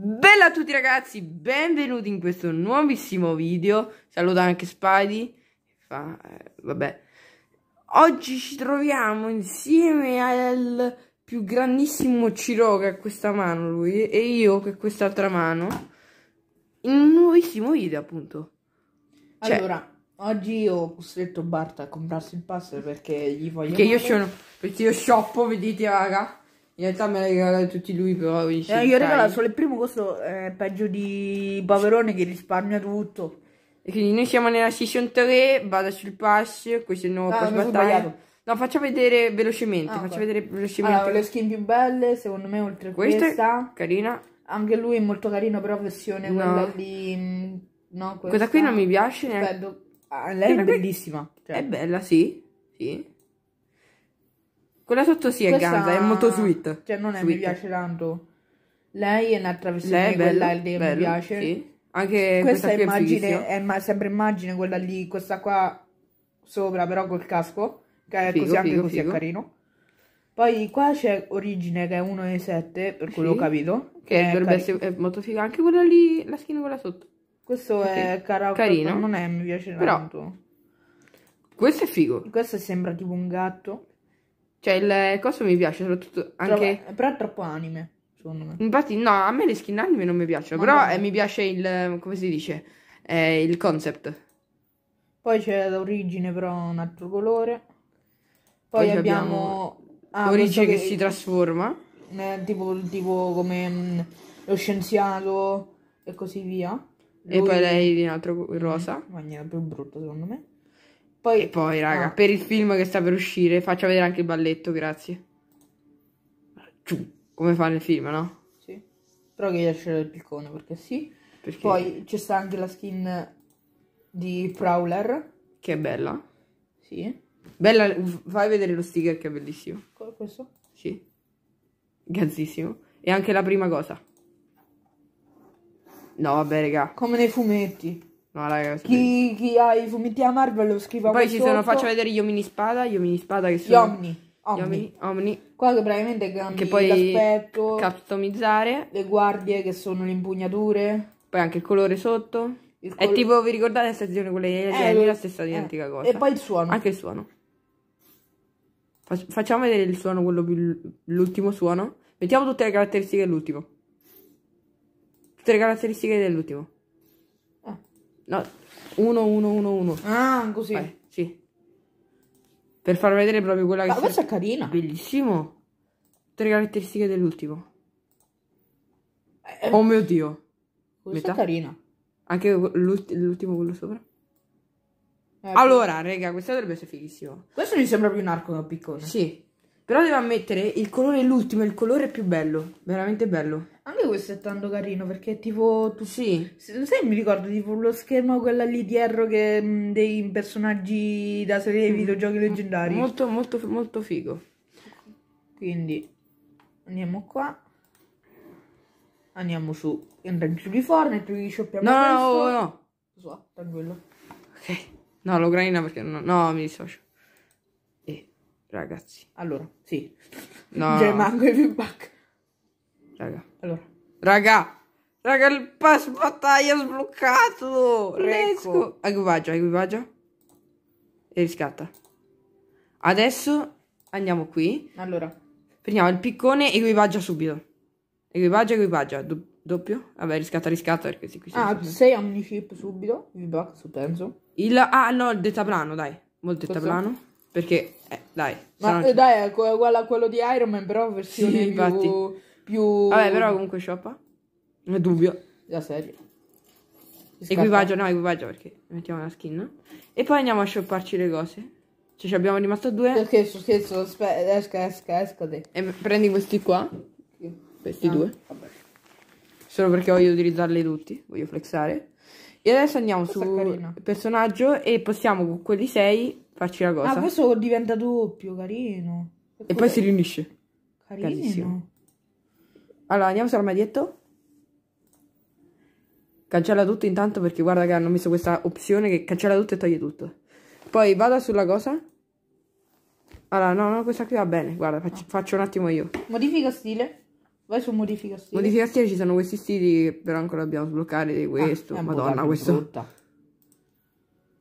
Bella a tutti ragazzi, benvenuti in questo nuovissimo video. Saluta anche Spidey. Fa, eh, vabbè. Oggi ci troviamo insieme al più grandissimo Ciro che ha questa mano lui e io che quest'altra mano in un nuovissimo video appunto. Cioè, allora, oggi ho costretto Bart a comprarsi il pass perché gli voglio Perché io sono perché io shoppo, vedete raga. In realtà me l'hai regalato tutti lui, però. Dici, eh, io regalo solo il primo, questo è eh, peggio di Paverone che risparmia tutto. E quindi noi siamo nella season 3, vado sul pass, questo è il nuovo ah, pass battaglia. No, faccio vedere velocemente, ah, faccio okay. vedere velocemente. Allora, le skin più belle, secondo me, oltre a questa, questa carina. Anche lui è molto carino, però versione no. quella lì... Mm, no, questa. questa qui non mi piace Aspetta. Ah, lei è bellissima. Cioè. È bella, sì. Sì. Quella sotto sì è Questa... ganza, è molto sweet. Cioè non è, sweet. mi piace tanto. Lei è una traversina, quella è bello, mi piace. Sì. Anche questa, questa immagine è, è sempre immagine quella lì, questa qua sopra però col casco, che è figo, così figo, anche così figo. è carino. Poi qua c'è Origine che è 1 e 7, per quello sì. ho capito. Che, che dovrebbe essere è molto figa. Anche quella lì, la schiena quella sotto. Questo sì. è carac- carino. Non è, mi piace Però, tanto. Questo è figo. Questo sembra tipo un gatto. Cioè, il coso mi piace, soprattutto anche... Trova- Però è troppo anime, secondo me. Infatti, no, a me le skin anime non mi piacciono, Ma però eh, mi piace il... come si dice? Eh, il concept. Poi c'è l'origine, però un altro colore. Poi, Poi abbiamo... Ah, l'origine ah, che, che, si trasforma. Eh, tipo, tipo come mh, mm, lo scienziato e così via. Lui... E poi lei di un altro rosa. Mm, maniera più brutto secondo me. Poi, e poi, ah, raga, ah. per il film che sta per uscire, faccio vedere anche il balletto, grazie. Giù, come fa nel film, no? Sì. Però che lascio il piccone, perché sì. Perché? Poi c'è sta anche la skin di Prowler. Che è bella. Sì. Bella, fai vedere lo sticker che è bellissimo. Come questo? Sì. Gazzissimo. E anche la prima cosa. No, vabbè, raga. Come nei fumetti. No, raga, chi, chi, ha i fumetti a Marvel lo scriva Poi ci sotto. sono, faccio vedere gli omini spada, gli omini spada che sono... Gli omni. Omni. Omni, Qua che praticamente grande. che poi l'aspetto. Customizzare. Le guardie che sono le impugnature. Poi anche il colore sotto. Il col... È tipo, vi ricordate la stazione con le eh, la stessa eh. identica cosa. E poi il suono. Anche il suono. Facciamo vedere il suono, quello più l'ultimo suono. Mettiamo tutte le caratteristiche dell'ultimo. Tutte le caratteristiche dell'ultimo. No, 1, 1, 1, 1. Ah, così. Vai, sì. Per far vedere proprio quella che... Ma questa è carina. Bellissimo. Tre caratteristiche dell'ultimo. Eh, eh. oh mio Dio. Questa Metà. è carina. Anche l'ultimo quello sopra. Eh, allora, raga, questo dovrebbe essere fighissimo. Questo mi sembra più un arco da piccone. Sì. Però devo ammettere, il colore è l'ultimo, il colore è più bello, veramente bello. Anche questo è tanto carino perché tipo... Tu... Sì. Sai, mi ricordo tipo lo schermo quella lì di dietro che, mh, mm, dei personaggi da serie di mm. videogiochi leggendari. Molto, molto, molto figo. Quindi andiamo qua. Andiamo su. Andiamo su di Fortnite, quindi shoppiamo No, questo. no, no. no. so, tranquillo. Ok. No, l'Ucraina perché no, no, mi dissocio. Ragazzi. Allora, sì. No. Gemango cioè, e feedback. Raga. Allora. Raga. Raga, il pass battaglia sbloccato. Recco. Aguvaggia, aguvaggia. E riscatta. Adesso andiamo qui. Allora. Prendiamo il piccone e equipaggia subito. Equipaggia, equipaggia. Do doppio? Vabbè, riscatta, riscatta perché sì, qui Ah, 6 omnichip subito. Feedback, su penso. Il... Ah, no, il detaplano, dai. Molto detaplano. Perché, eh, dai. Ma eh, dai, è uguale a quello di Iron Man, però versione sì, più, infatti. più... Vabbè, però comunque scioppa. Non è dubbio. La serie. Scarpa. Equipaggio, no, equipaggio perché mettiamo la skin. E poi andiamo a shopparci le cose. Cioè, ci abbiamo rimasto due. Perché scherzo, scherzo, aspetta, esca, esca, esca. E prendi questi qua. Questi ah, due. Vabbè. Solo perché voglio utilizzarli tutti, voglio flexare. E adesso andiamo questo su personaggio e possiamo con quelli 6 farci la cosa. Ah, questo diventa doppio, carino. E, e poi si riunisce. Carino. Carissimo. Allora, andiamo sull'armadietto. Cancella tutto intanto perché guarda che hanno messo questa opzione che cancella tutto e toglie tutto. Poi vado sulla cosa. Allora, no, no, questa qui va bene. Guarda, faccio, faccio un attimo io. Modifica stile. Vai su modifica stile. Modifica stile ci sono questi stili che però ancora dobbiamo sbloccare ah, questo. Ah, Madonna, questo. Brutta.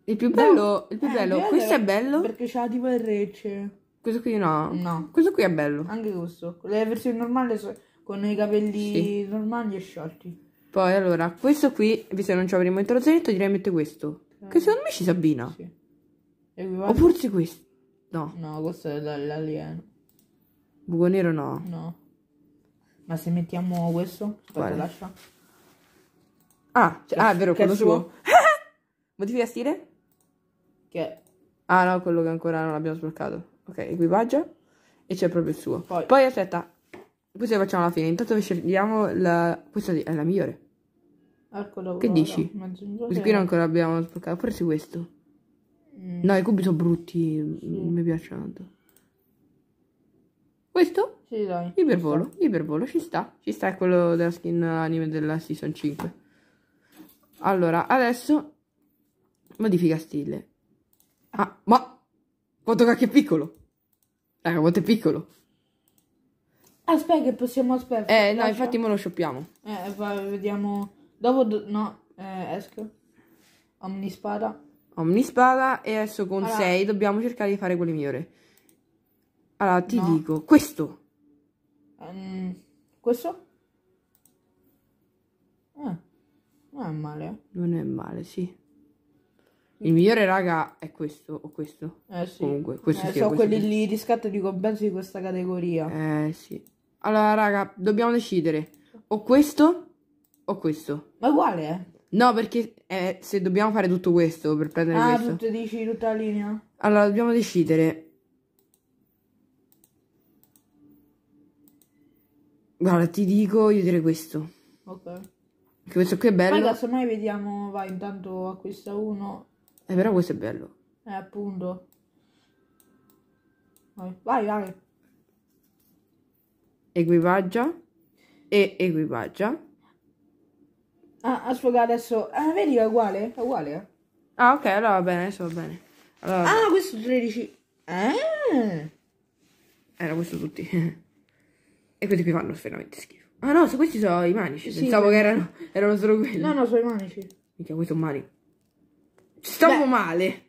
Il più bello, no. il più eh, bello. questo è bello. Perché c'ha tipo il recce. Questo qui no. No. Questo qui è bello. Anche questo. Le versioni normali so, con i capelli sì. normali e sciolti. Poi allora, questo qui, visto che non ci avremo il trozzanetto, direi mette questo. Eh. Che secondo me ci si abbina. Sì. O forse questo. No. No, questo è l'alieno. Buco nero no. No. Ma se mettiamo questo, aspetta, lascia. Ah, cioè, ah, è vero, quello suo. Modifica stile? Che... Ah no, quello che ancora non abbiamo sbloccato. Ok, equipaggio. E c'è proprio il suo. Poi, Poi aspetta, questo lo facciamo alla fine. Intanto scegliamo la... Questa è la migliore. Eccola, che guarda. dici? Questo qui non ancora abbiamo sbloccato. Forse questo. Mm. No, i cubi sono brutti. Sì. Non mi piacciono tanto. Questo? Sì, dai. Ipervolo, ipervolo, ci sta. Ci sta, è quello della skin anime della season 5. Allora, adesso modifica stile. Ah, ma quanto cacchio è piccolo? Raga, quanto è piccolo? Aspetta che possiamo aspettare. Eh, no, infatti ora lo shoppiamo. Eh, vai, vediamo. Dopo, no, eh, esco. Omnispada. Omnispada e adesso con allora. 6 dobbiamo cercare di fare quelle migliori. Allora, ti no. dico, questo Um, questo? Ah, non è male. Eh. Non è male, sì. Il migliore, raga, è questo o questo. Eh sì. Comunque, questo eh, sì, sono quelli questo. lì di scatto di compenso di questa categoria. Eh sì. Allora, raga, dobbiamo decidere o questo o questo. Ma uguale, eh? No, perché eh, se dobbiamo fare tutto questo per prendere ah, questo. Ah, tu dici tutta la linea? Allora, dobbiamo decidere Guarda, ti dico, io direi questo. Ok. Che questo qui è bello. Ma adesso mai vediamo, vai, intanto acquista uno. Eh, però questo è bello. Eh, appunto. Vai, vai. vai. Equipaggia. E equipaggia. Ah, a sfogare adesso. Ah, vedi che è uguale? È uguale, eh? Ah, ok, allora va bene, adesso va bene. Allora, ah, questo 13. Eh? Era questo tutti. E quelli qui fanno veramente schifo. Ah no, so, questi sono i manici. Sì, Pensavo sì. che erano, erano, solo quelli. No, no, sono i manici. Mica, questi sono mani. Ci stavo Beh. male.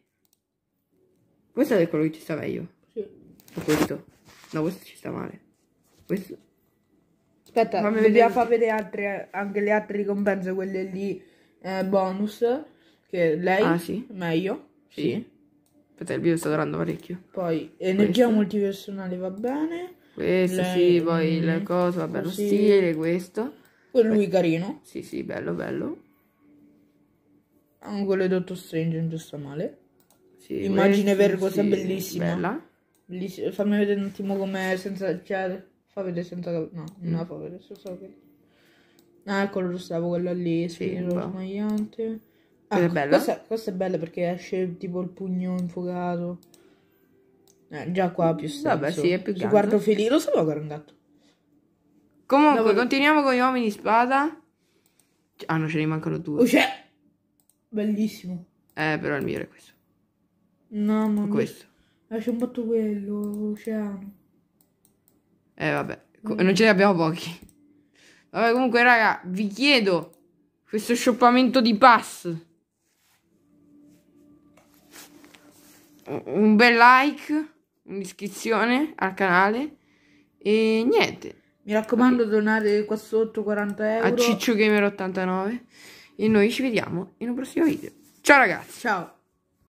Questo è quello che ci sta meglio. Sì. O questo. No, questo ci sta male. Questo. Aspetta, Fammi dobbiamo far vedere altre, anche le altre ricompense, quelle lì eh, bonus. Che lei ah, sì. meglio. Sì. sì. Aspetta, il video sta durando parecchio. Poi energia Questo. multipersonale va bene. Questo le... sì, poi la eh, cosa, vabbè, lo stile, questo. Quello lui carino. Sì, sì, bello, bello. Anche quello di Dottor Strange non sta male. Sì, Immagine cosa sì, bellissima. Bella. Bellissima. Fammi vedere un attimo com'è senza... Cioè, fa vedere senza... No, mm. no, fa vedere senza... Ah, il lo stavo quello lì, sì, smagliante. Ah, questa, questa, è bella perché esce tipo il pugno infuocato. Eh, già qua ha più senso. Vabbè, sì, è più gatto. Se guardo felice, lo sapevo che era un gatto. Comunque, Dopo... continuiamo con gli uomini di spada. Cioè, ah, no, ce ne mancano due. Oh, cioè, bellissimo. Eh, però il mio era questo. No, ma... Questo. Lascia c'è un botto quello, l'oceano. Eh, vabbè. Mm. Non ce ne abbiamo pochi. Vabbè, comunque, raga, vi chiedo questo shoppamento di pass. Un bel like un'iscrizione al canale e niente. Mi raccomando, donate qua sotto 40 euro a Ciccio 89 e noi ci vediamo in un prossimo video. Ciao ragazzi. Ciao.